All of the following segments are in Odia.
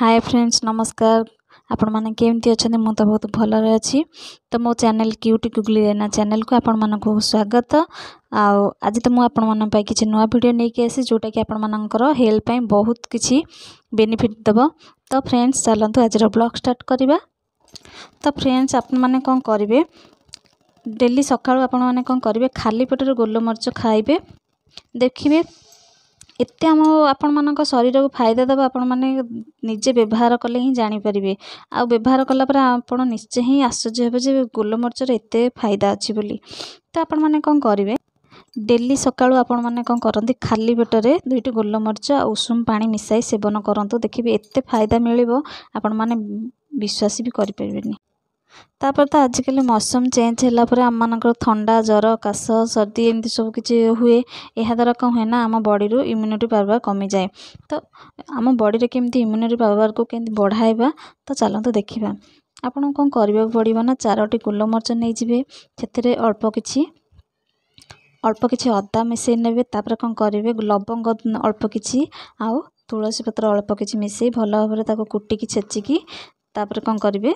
ହାଏ ଫ୍ରେଣ୍ଡସ୍ ନମସ୍କାର ଆପଣମାନେ କେମିତି ଅଛନ୍ତି ମୁଁ ତ ବହୁତ ଭଲରେ ଅଛି ତ ମୋ ଚ୍ୟାନେଲ୍ କ୍ୟୁଟି ଗୁଗଲି ରେନା ଚ୍ୟାନେଲ୍କୁ ଆପଣମାନଙ୍କୁ ସ୍ୱାଗତ ଆଉ ଆଜି ତ ମୁଁ ଆପଣମାନଙ୍କ ପାଇଁ କିଛି ନୂଆ ଭିଡ଼ିଓ ନେଇକି ଆସି ଯେଉଁଟାକି ଆପଣମାନଙ୍କର ହେଲ୍ଥ ପାଇଁ ବହୁତ କିଛି ବେନିଫିଟ୍ ଦେବ ତ ଫ୍ରେଣ୍ଡସ୍ ଚାଲନ୍ତୁ ଆଜିର ବ୍ଲଗ୍ ଷ୍ଟାର୍ଟ କରିବା ତ ଫ୍ରେଣ୍ଡସ୍ ଆପଣମାନେ କ'ଣ କରିବେ ଡେଲି ସକାଳୁ ଆପଣମାନେ କ'ଣ କରିବେ ଖାଲି ପେଟରେ ଗୋଲମରିଚ ଖାଇବେ ଦେଖିବେ ଏତେ ଆମ ଆପଣମାନଙ୍କ ଶରୀରକୁ ଫାଇଦା ଦେବ ଆପଣମାନେ ନିଜେ ବ୍ୟବହାର କଲେ ହିଁ ଜାଣିପାରିବେ ଆଉ ବ୍ୟବହାର କଲା ପରେ ଆପଣ ନିଶ୍ଚୟ ହିଁ ଆଶ୍ଚର୍ଯ୍ୟ ହେବେ ଯେ ଗୋଲମରିଚର ଏତେ ଫାଇଦା ଅଛି ବୋଲି ତ ଆପଣମାନେ କ'ଣ କରିବେ ଡେଲି ସକାଳୁ ଆପଣମାନେ କ'ଣ କରନ୍ତି ଖାଲି ପେଟରେ ଦୁଇଟି ଗୋଲମରିଚ ଆଉ ଉଷୁମ ପାଣି ମିଶାଇ ସେବନ କରନ୍ତୁ ଦେଖିବେ ଏତେ ଫାଇଦା ମିଳିବ ଆପଣମାନେ ବିଶ୍ୱାସ ବି କରିପାରିବେନି ତାପରେ ତ ଆଜିକାଲି ମୌସମ ଚେଞ୍ଜ ହେଲା ପରେ ଆମମାନଙ୍କର ଥଣ୍ଡା ଜ୍ୱର କାଶ ସର୍ଦ୍ଦି ଏମିତି ସବୁ କିଛି ହୁଏ ଏହାଦ୍ୱାରା କ'ଣ ହୁଏ ନା ଆମ ବଡ଼ିରୁ ଇମ୍ୟୁନିଟି ପାୱାର କମିଯାଏ ତ ଆମ ବଡ଼ିରେ କେମିତି ଇମ୍ୟୁନିଟି ପାୱାରକୁ କେମିତି ବଢ଼ାଇବା ତ ଚାଲନ୍ତୁ ଦେଖିବା ଆପଣଙ୍କୁ କ'ଣ କରିବାକୁ ପଡ଼ିବ ନା ଚାରୋଟି ଗୋଲମରିଚ ନେଇଯିବେ ସେଥିରେ ଅଳ୍ପ କିଛି ଅଳ୍ପ କିଛି ଅଦା ମିଶାଇ ନେବେ ତାପରେ କ'ଣ କରିବେ ଲବଙ୍ଗ ଅଳ୍ପ କିଛି ଆଉ ତୁଳସୀ ପତ୍ର ଅଳ୍ପ କିଛି ମିଶାଇ ଭଲ ଭାବରେ ତାକୁ କୁଟିକି ଛେଚିକି ତାପରେ କ'ଣ କରିବେ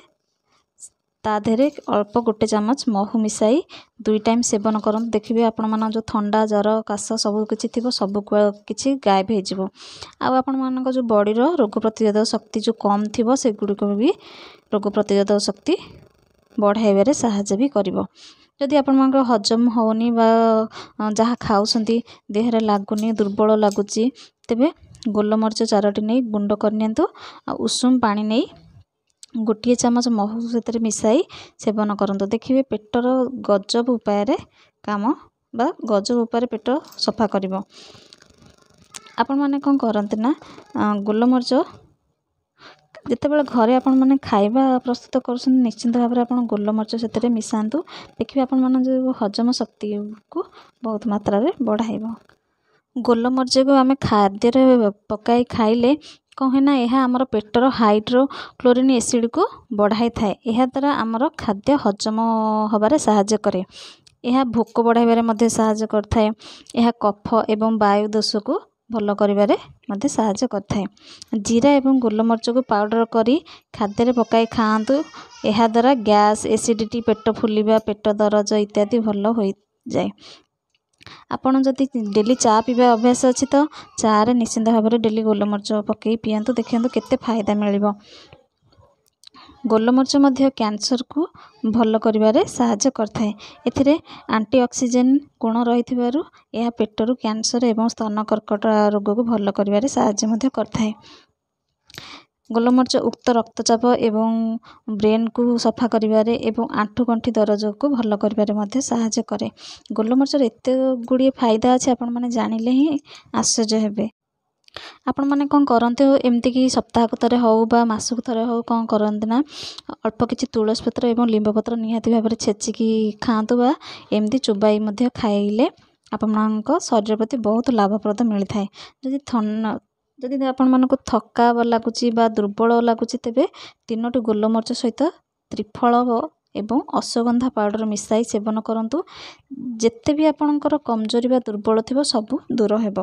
ତା ଦେହରେ ଅଳ୍ପ ଗୋଟେ ଚାମଚ ମହୁ ମିଶାଇ ଦୁଇ ଟାଇମ୍ ସେବନ କରନ୍ତୁ ଦେଖିବେ ଆପଣମାନଙ୍କ ଯେଉଁ ଥଣ୍ଡା ଜ୍ୱର କାଶ ସବୁ କିଛି ଥିବ ସବୁ କିଛି ଗାଏବ ହୋଇଯିବ ଆଉ ଆପଣମାନଙ୍କ ଯେଉଁ ବଡ଼ିର ରୋଗ ପ୍ରତିରୋଧକ ଶକ୍ତି ଯେଉଁ କମ୍ ଥିବ ସେଗୁଡ଼ିକ ବି ରୋଗ ପ୍ରତିରୋଧକ ଶକ୍ତି ବଢ଼ାଇବାରେ ସାହାଯ୍ୟ ବି କରିବ ଯଦି ଆପଣମାନଙ୍କର ହଜମ ହେଉନି ବା ଯାହା ଖାଉଛନ୍ତି ଦେହରେ ଲାଗୁନି ଦୁର୍ବଳ ଲାଗୁଛି ତେବେ ଗୋଲମରିଚ ଚାରଟି ନେଇ ଗୁଣ୍ଡ କରିନିଅନ୍ତୁ ଆଉ ଉଷୁମ ପାଣି ନେଇ ଗୋଟିଏ ଚାମଚ ମହୁ ସେଥିରେ ମିଶାଇ ସେବନ କରନ୍ତୁ ଦେଖିବେ ପେଟର ଗଜବ ଉପାୟରେ କାମ ବା ଗଜବ ଉପାୟରେ ପେଟ ସଫା କରିବ ଆପଣମାନେ କ'ଣ କରନ୍ତି ନା ଗୋଲମରିଚ ଯେତେବେଳେ ଘରେ ଆପଣମାନେ ଖାଇବା ପ୍ରସ୍ତୁତ କରୁଛନ୍ତି ନିଶ୍ଚିନ୍ତ ଭାବରେ ଆପଣ ଗୋଲମରିଚ ସେଥିରେ ମିଶାନ୍ତୁ ଦେଖିବେ ଆପଣମାନଙ୍କ ଯେଉଁ ହଜମ ଶକ୍ତିକୁ ବହୁତ ମାତ୍ରାରେ ବଢ଼ାଇବ ଗୋଲମରିଚକୁ ଆମେ ଖାଦ୍ୟରେ ପକାଇ ଖାଇଲେ କ'ଣ ହୁଏ ନା ଏହା ଆମର ପେଟର ହାଇଡ୍ରୋକ୍ଲୋରିନ୍ ଏସିଡ଼କୁ ବଢ଼ାଇଥାଏ ଏହାଦ୍ୱାରା ଆମର ଖାଦ୍ୟ ହଜମ ହେବାରେ ସାହାଯ୍ୟ କରେ ଏହା ଭୋକ ବଢ଼ାଇବାରେ ମଧ୍ୟ ସାହାଯ୍ୟ କରିଥାଏ ଏହା କଫ ଏବଂ ବାୟୁ ଦୋଷକୁ ଭଲ କରିବାରେ ମଧ୍ୟ ସାହାଯ୍ୟ କରିଥାଏ ଜିରା ଏବଂ ଗୋଲମରିଚକୁ ପାଉଡ଼ର କରି ଖାଦ୍ୟରେ ପକାଇ ଖାଆନ୍ତୁ ଏହାଦ୍ୱାରା ଗ୍ୟାସ୍ ଏସିଡ଼ିଟି ପେଟ ଫୁଲିବା ପେଟ ଦରଜ ଇତ୍ୟାଦି ଭଲ ହୋଇଯାଏ ଆପଣ ଯଦି ଡେଲି ଚା' ପିଇବା ଅଭ୍ୟାସ ଅଛି ତ ଚା'ରେ ନିଶ୍ଚିନ୍ତ ଭାବରେ ଡେଲି ଗୋଲମରିଚ ପକାଇ ପିଅନ୍ତୁ ଦେଖନ୍ତୁ କେତେ ଫାଇଦା ମିଳିବ ଗୋଲମରିଚ ମଧ୍ୟ କ୍ୟାନସରକୁ ଭଲ କରିବାରେ ସାହାଯ୍ୟ କରିଥାଏ ଏଥିରେ ଆଣ୍ଟି ଅକ୍ସିଜେନ୍ ଗୁଣ ରହିଥିବାରୁ ଏହା ପେଟରୁ କ୍ୟାନ୍ସର ଏବଂ ସ୍ତନ କର୍କଟ ରୋଗକୁ ଭଲ କରିବାରେ ସାହାଯ୍ୟ ମଧ୍ୟ କରିଥାଏ ଗୋଲମରିଚ ଉକ୍ତ ରକ୍ତଚାପ ଏବଂ ବ୍ରେନ୍କୁ ସଫା କରିବାରେ ଏବଂ ଆଣ୍ଠୁ ଗଣ୍ଠି ଦରଜକୁ ଭଲ କରିବାରେ ମଧ୍ୟ ସାହାଯ୍ୟ କରେ ଗୋଲମରିଚର ଏତେ ଗୁଡ଼ିଏ ଫାଇଦା ଅଛି ଆପଣମାନେ ଜାଣିଲେ ହିଁ ଆଶ୍ଚର୍ଯ୍ୟ ହେବେ ଆପଣମାନେ କ'ଣ କରନ୍ତି ଏମିତିକି ସପ୍ତାହକୁ ଥରେ ହେଉ ବା ମାସକୁ ଥରେ ହେଉ କ'ଣ କରନ୍ତି ନା ଅଳ୍ପ କିଛି ତୁଳସୀ ପତ୍ର ଏବଂ ଲିମ୍ବ ପତ୍ର ନିହାତି ଭାବରେ ଛେଚିକି ଖାଆନ୍ତୁ ବା ଏମିତି ଚୋବାଇ ମଧ୍ୟ ଖାଇଲେ ଆପଣଙ୍କ ଶରୀର ପ୍ରତି ବହୁତ ଲାଭପ୍ରଦ ମିଳିଥାଏ ଯଦି ଥଣ୍ଡା ଯଦି ଆପଣମାନଙ୍କୁ ଥକା ଲାଗୁଛି ବା ଦୁର୍ବଳ ଲାଗୁଛି ତେବେ ତିନୋଟି ଗୋଲମରିଚ ସହିତ ତ୍ରିଫଳ ଏବଂ ଅଶ୍ଵଗନ୍ଧା ପାଉଡ଼ର ମିଶାଇ ସେବନ କରନ୍ତୁ ଯେତେ ବି ଆପଣଙ୍କର କମଜୋରି ବା ଦୁର୍ବଳ ଥିବ ସବୁ ଦୂର ହେବ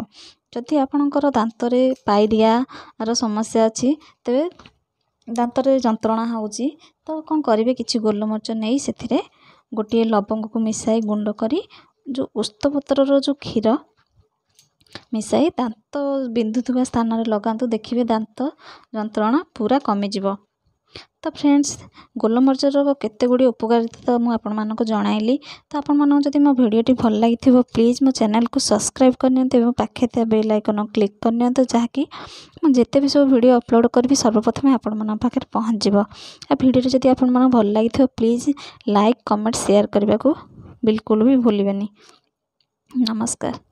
ଯଦି ଆପଣଙ୍କର ଦାନ୍ତରେ ପାଇରିଆର ସମସ୍ୟା ଅଛି ତେବେ ଦାନ୍ତରେ ଯନ୍ତ୍ରଣା ହେଉଛି ତ କ'ଣ କରିବେ କିଛି ଗୋଲମରିଚ ନେଇ ସେଥିରେ ଗୋଟିଏ ଲବଙ୍ଗକୁ ମିଶାଇ ଗୁଣ୍ଡ କରି ଯେଉଁ ଓସ୍ତପତ୍ରର ଯେଉଁ କ୍ଷୀର ମିଶାଇ ଦାନ୍ତ ବିନ୍ଧୁଥିବା ସ୍ଥାନରେ ଲଗାନ୍ତୁ ଦେଖିବେ ଦାନ୍ତ ଯନ୍ତ୍ରଣା ପୁରା କମିଯିବ ତ ଫ୍ରେଣ୍ଡସ୍ ଗୋଲମରିଚର କେତେ ଗୁଡ଼ିଏ ଉପକାରିତା ତ ମୁଁ ଆପଣମାନଙ୍କୁ ଜଣାଇଲି ତ ଆପଣମାନଙ୍କୁ ଯଦି ମୋ ଭିଡ଼ିଓଟି ଭଲ ଲାଗିଥିବ ପ୍ଲିଜ୍ ମୋ ଚ୍ୟାନେଲକୁ ସବସ୍କ୍ରାଇବ୍ କରିନିଅନ୍ତୁ ଏବଂ ପାଖରେ ଥିବା ବେଲ୍ ଆଇକନ୍ କ୍ଲିକ୍ କରିନିଅନ୍ତୁ ଯାହାକି ମୁଁ ଯେତେ ବି ସବୁ ଭିଡ଼ିଓ ଅପଲୋଡ଼ କରିବି ସର୍ବପ୍ରଥମେ ଆପଣମାନଙ୍କ ପାଖରେ ପହଞ୍ଚିବ ଆଉ ଭିଡ଼ିଓଟି ଯଦି ଆପଣମାନଙ୍କୁ ଭଲ ଲାଗିଥିବ ପ୍ଲିଜ୍ ଲାଇକ୍ କମେଣ୍ଟ ସେୟାର କରିବାକୁ ବିଲକୁଲ ବି ଭୁଲିବେନି ନମସ୍କାର